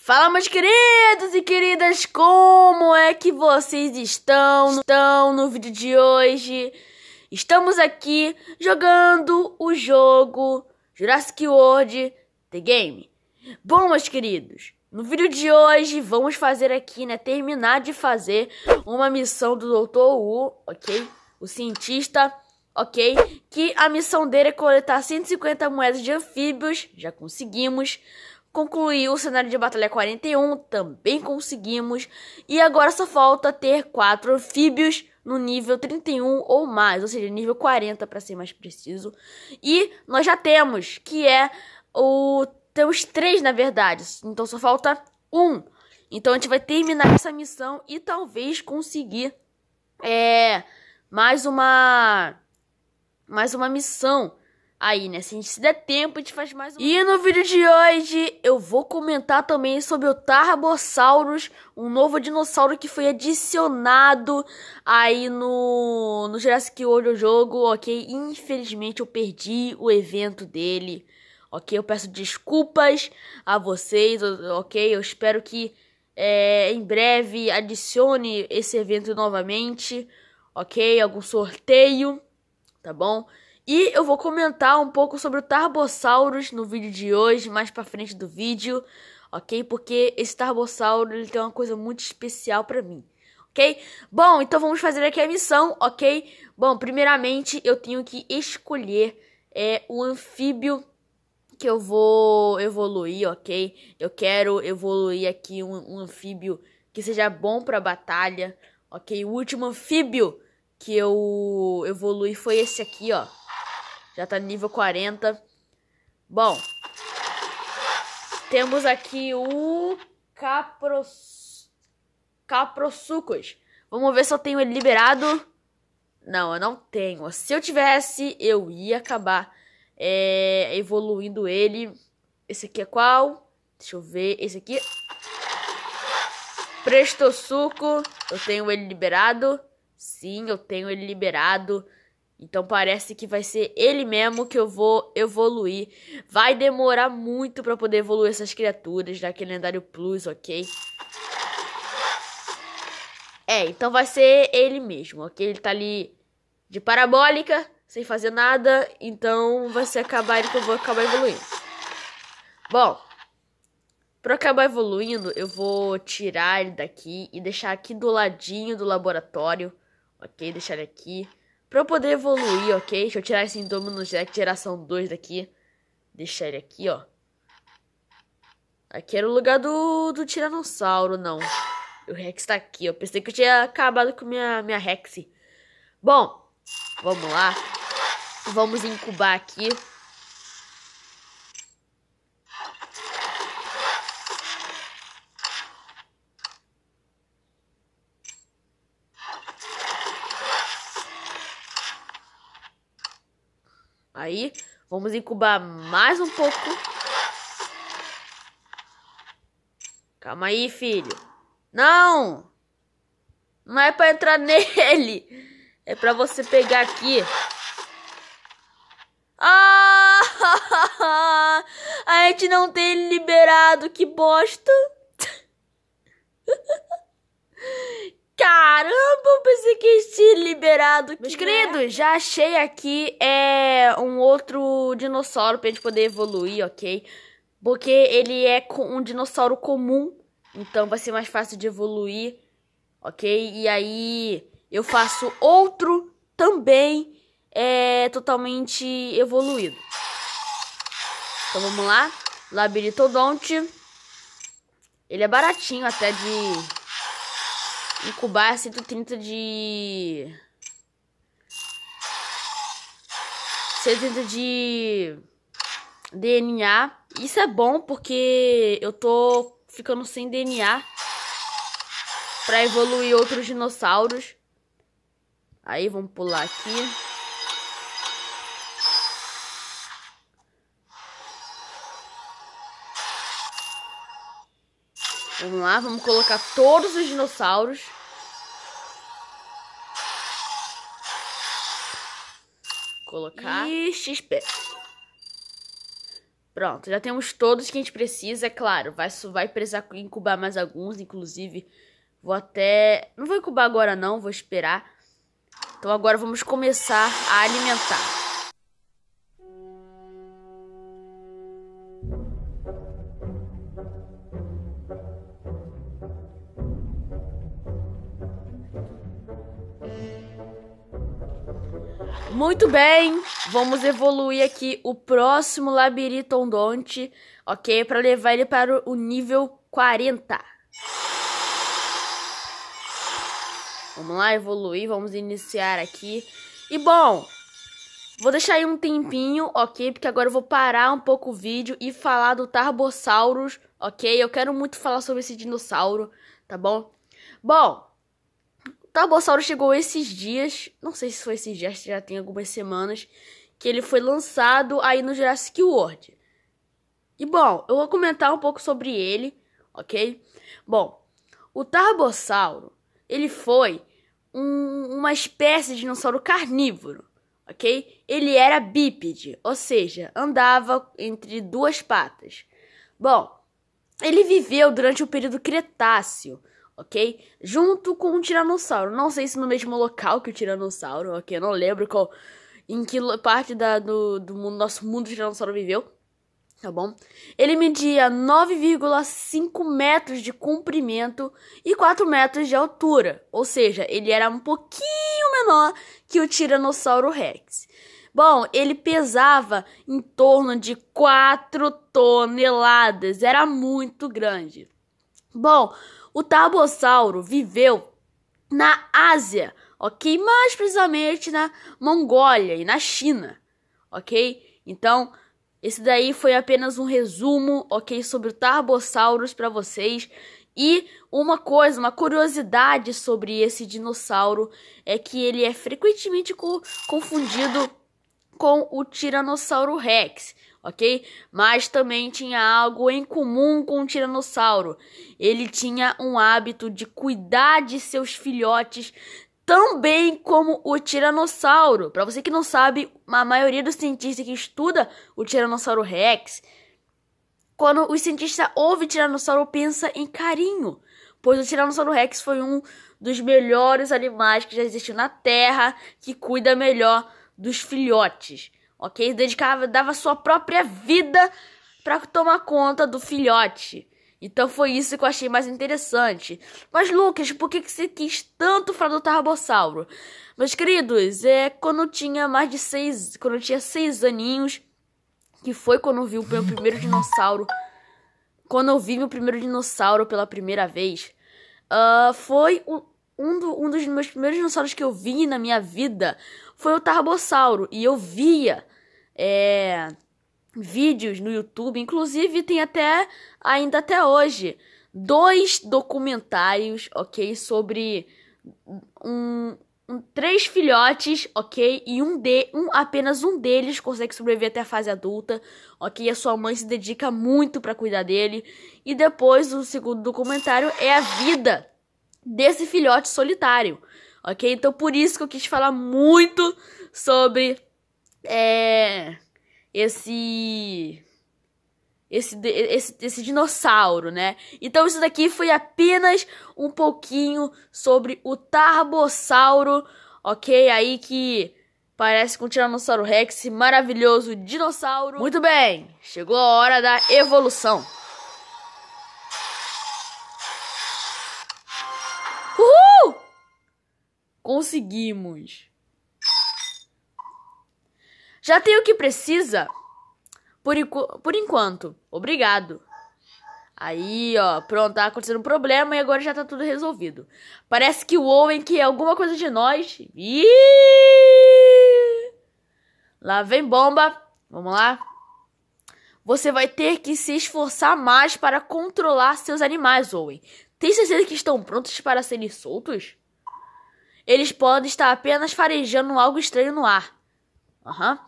Fala, meus queridos e queridas, como é que vocês estão? Estão no vídeo de hoje? Estamos aqui jogando o jogo Jurassic World The Game. Bom, meus queridos, no vídeo de hoje vamos fazer aqui, né, terminar de fazer uma missão do Dr. Wu, ok? O cientista ok? Que a missão dele é coletar 150 moedas de anfíbios, já conseguimos. Concluir o cenário de batalha 41, também conseguimos. E agora só falta ter quatro anfíbios no nível 31 ou mais, ou seja, nível 40 para ser mais preciso. E nós já temos, que é o temos três na verdade, então só falta um. Então a gente vai terminar essa missão e talvez conseguir é mais uma mais uma missão aí, né? Se a gente se der tempo, a gente faz mais um. E no vídeo de hoje eu vou comentar também sobre o Tarbossauros, um novo dinossauro que foi adicionado aí no, no Jurassic World o jogo, ok? Infelizmente eu perdi o evento dele, ok? Eu peço desculpas a vocês, ok? Eu espero que é, em breve adicione esse evento novamente, ok? Algum sorteio, tá bom? E eu vou comentar um pouco sobre o Tarbosaurus no vídeo de hoje, mais pra frente do vídeo, ok? Porque esse Tarbosaurus ele tem uma coisa muito especial para mim, ok? Bom, então vamos fazer aqui a missão, ok? Bom, primeiramente eu tenho que escolher é, o anfíbio que eu vou evoluir, ok? Eu quero evoluir aqui um, um anfíbio que seja bom pra batalha, ok? O último anfíbio que eu evoluí foi esse aqui, ó. Já tá nível 40. Bom. Temos aqui o Capros... Caprosucos. Vamos ver se eu tenho ele liberado. Não, eu não tenho. Se eu tivesse, eu ia acabar é, evoluindo ele. Esse aqui é qual? Deixa eu ver. Esse aqui. Presto suco. Eu tenho ele liberado. Sim, eu tenho ele liberado. Então parece que vai ser ele mesmo que eu vou evoluir. Vai demorar muito para poder evoluir essas criaturas daquele lendário plus, ok? É, então vai ser ele mesmo, ok? Ele tá ali de parabólica, sem fazer nada, então vai ser acabar ele que eu vou acabar evoluindo. Bom, para acabar evoluindo, eu vou tirar ele daqui e deixar aqui do ladinho do laboratório, ok? Deixar ele aqui. Pra eu poder evoluir, ok? Deixa eu tirar esse Indominus Rex, geração 2 daqui. Deixar ele aqui, ó. Aqui era o lugar do, do Tiranossauro, não. O Rex tá aqui, ó. pensei que eu tinha acabado com minha, minha Rex. Bom, vamos lá. Vamos incubar aqui. aí. Vamos incubar mais um pouco. Calma aí, filho. Não! Não é para entrar nele. É para você pegar aqui. Ah! A gente não tem ele liberado. Que bosta. Caramba, pensei que tinha liberado. Meus que né? queridos, já achei aqui é, um outro dinossauro pra gente poder evoluir, ok? Porque ele é um dinossauro comum, então vai ser mais fácil de evoluir, ok? E aí eu faço outro também é, totalmente evoluído. Então vamos lá. labiritodonte. Ele é baratinho até de Incubar 130 de... 130 de... DNA. Isso é bom porque eu tô ficando sem DNA para evoluir outros dinossauros. Aí, vamos pular aqui. Vamos lá, vamos colocar todos os dinossauros. Colocar. E XP. Pronto, já temos todos que a gente precisa, é claro. Vai, vai precisar incubar mais alguns, inclusive. Vou até... Não vou incubar agora não, vou esperar. Então agora vamos começar a alimentar. Muito bem, vamos evoluir aqui o próximo ondonte, ok? Para levar ele para o nível 40. Vamos lá evoluir, vamos iniciar aqui. E bom, vou deixar aí um tempinho, ok? Porque agora eu vou parar um pouco o vídeo e falar do Tarbosaurus, ok? Eu quero muito falar sobre esse dinossauro, tá bom? Bom, Tabossauro tá, chegou esses dias, não sei se foi esses dias, já tem algumas semanas, que ele foi lançado aí no Jurassic World. E bom, eu vou comentar um pouco sobre ele, ok? Bom, o Tarbossauro, ele foi um, uma espécie de dinossauro carnívoro, ok? Ele era bípede, ou seja, andava entre duas patas. Bom, ele viveu durante o período Cretáceo, ok? Junto com o tiranossauro. Não sei se no mesmo local que o tiranossauro, ok? Eu não lembro qual. Em que parte da, do, do mundo, nosso mundo o tiranossauro viveu. Tá bom? Ele media 9,5 metros de comprimento e 4 metros de altura. Ou seja, ele era um pouquinho menor que o Tiranossauro Rex. Bom, ele pesava em torno de 4 toneladas. Era muito grande. Bom, o Tarbossauro viveu na Ásia, ok? Mais precisamente na Mongólia e na China, ok? Então, esse daí foi apenas um resumo, ok? Sobre o Tarbossauros para vocês. E uma coisa, uma curiosidade sobre esse dinossauro é que ele é frequentemente co confundido com o Tiranossauro Rex ok? Mas também tinha algo em comum com o tiranossauro. Ele tinha um hábito de cuidar de seus filhotes tão bem como o tiranossauro. Para você que não sabe, a maioria dos cientistas que estuda o tiranossauro rex, quando o cientista ouve tiranossauro, pensa em carinho, pois o tiranossauro rex foi um dos melhores animais que já existiu na Terra, que cuida melhor dos filhotes ok? Dedicava, dava sua própria vida para tomar conta do filhote. Então foi isso que eu achei mais interessante. Mas Lucas, por que, que você quis tanto falar do Tarbossauro? Meus queridos, é quando eu tinha mais de seis, quando eu tinha seis aninhos, que foi quando eu vi o meu primeiro dinossauro. Quando eu vi meu primeiro dinossauro pela primeira vez, uh, foi um, do, um dos meus primeiros dinossauros que eu vi na minha vida foi o Tarbossauro. E eu via é, vídeos no YouTube, inclusive tem até ainda até hoje dois documentários, ok, sobre um, um, três filhotes, ok? E um de um apenas um deles consegue sobreviver até a fase adulta, ok? E a sua mãe se dedica muito para cuidar dele. E depois o segundo documentário é a vida desse filhote solitário, ok? Então por isso que eu quis falar muito sobre é, esse, esse, esse, esse dinossauro, né? Então isso daqui foi apenas um pouquinho sobre o Tarbossauro, ok? Aí que parece com o Tiranossauro Rex, esse maravilhoso dinossauro. Muito bem, chegou a hora da evolução. Conseguimos. Já tem o que precisa? Por, por enquanto. Obrigado. Aí, ó, pronto, tá acontecendo um problema e agora já tá tudo resolvido. Parece que o Owen que alguma coisa de nós. Ih! Lá vem bomba. Vamos lá. Você vai ter que se esforçar mais para controlar seus animais, Owen. Tem certeza que estão prontos para serem soltos? Eles podem estar apenas farejando algo estranho no ar. Aham. Uhum.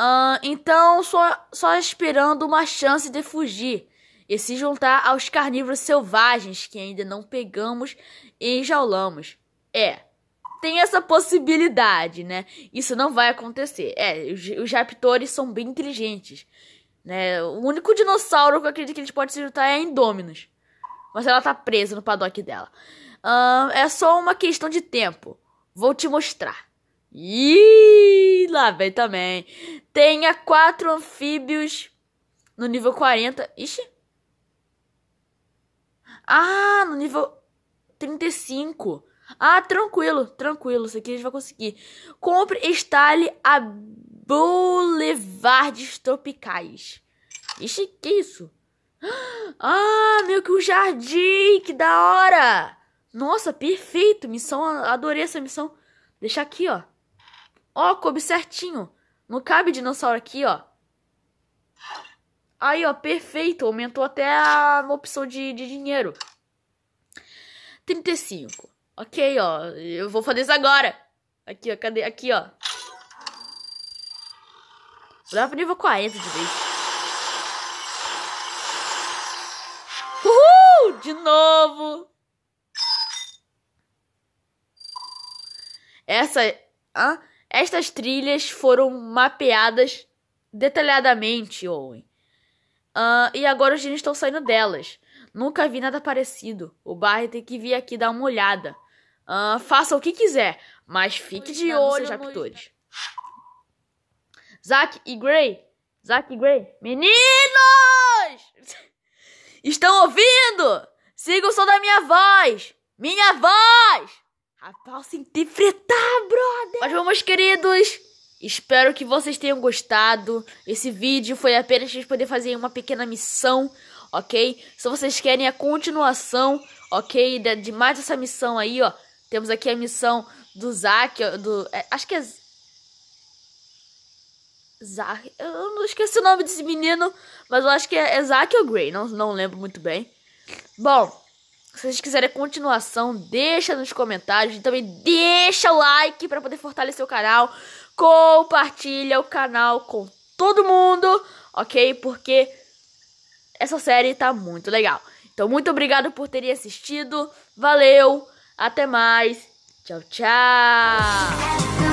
Uh, então, só, só esperando uma chance de fugir e se juntar aos carnívoros selvagens que ainda não pegamos e enjaulamos. É, tem essa possibilidade, né? Isso não vai acontecer. É, os, os raptores são bem inteligentes. Né? O único dinossauro que eu acredito que eles podem se juntar é a Indominus. Mas ela tá presa no paddock dela. Uh, é só uma questão de tempo. Vou te mostrar. E lá vem também. Tenha quatro anfíbios no nível 40. Ixi. Ah, no nível 35. Ah, tranquilo, tranquilo. Isso aqui a gente vai conseguir. Compre e instale a Boulevardes Tropicais. Ixi, que isso? Ah, meu que o um jardim, que da hora! Nossa, perfeito, missão, adorei essa missão. Deixar aqui, ó. Ó, coube certinho. Não cabe dinossauro aqui, ó. Aí, ó, perfeito. Aumentou até a opção de, de dinheiro. 35. Ok, ó. Eu vou fazer isso agora. Aqui, ó. Cadê? Aqui, ó. Vou dar pro nível 40 de vez. Uhul! De novo! Essa... É, hã? Ah? Estas trilhas foram mapeadas detalhadamente, Owen. Uh, e agora os genes estão saindo delas. Nunca vi nada parecido. O Barry tem que vir aqui dar uma olhada. Uh, faça o que quiser, mas fique de olho nos raptores. Zack e Gray. Zack e Gray. Meninos! Estão ouvindo? Siga o som da minha voz! Minha voz! A falsa interpretar, brother! Mas vamos, queridos! Espero que vocês tenham gostado. Esse vídeo foi apenas para poder fazer uma pequena missão, ok? Se vocês querem a continuação, ok? De, de mais essa missão aí, ó. Temos aqui a missão do Zack, do... É, acho que é... Zack... Eu não esqueci o nome desse menino, mas eu acho que é, é Zack ou Grey, não, não lembro muito bem. Bom, se vocês quiserem a continuação, deixa nos comentários. E também deixa o like para poder fortalecer o canal. Compartilha o canal com todo mundo, ok? Porque essa série tá muito legal. Então, muito obrigado por terem assistido. Valeu, até mais. Tchau, tchau.